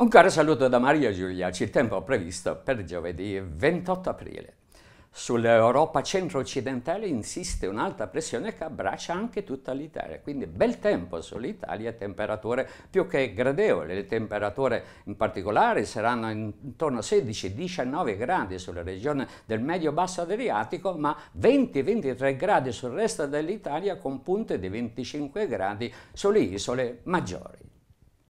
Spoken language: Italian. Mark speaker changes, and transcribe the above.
Speaker 1: Un caro saluto da Mario Giuliaci, il tempo previsto per giovedì 28 aprile. Sull'Europa centro-occidentale insiste un'alta pressione che abbraccia anche tutta l'Italia, quindi bel tempo sull'Italia, temperature più che gradevoli. Le temperature in particolare saranno intorno a 16-19 gradi sulla regione del medio-basso Adriatico, ma 20-23 gradi sul resto dell'Italia con punte di 25 gradi sulle isole maggiori.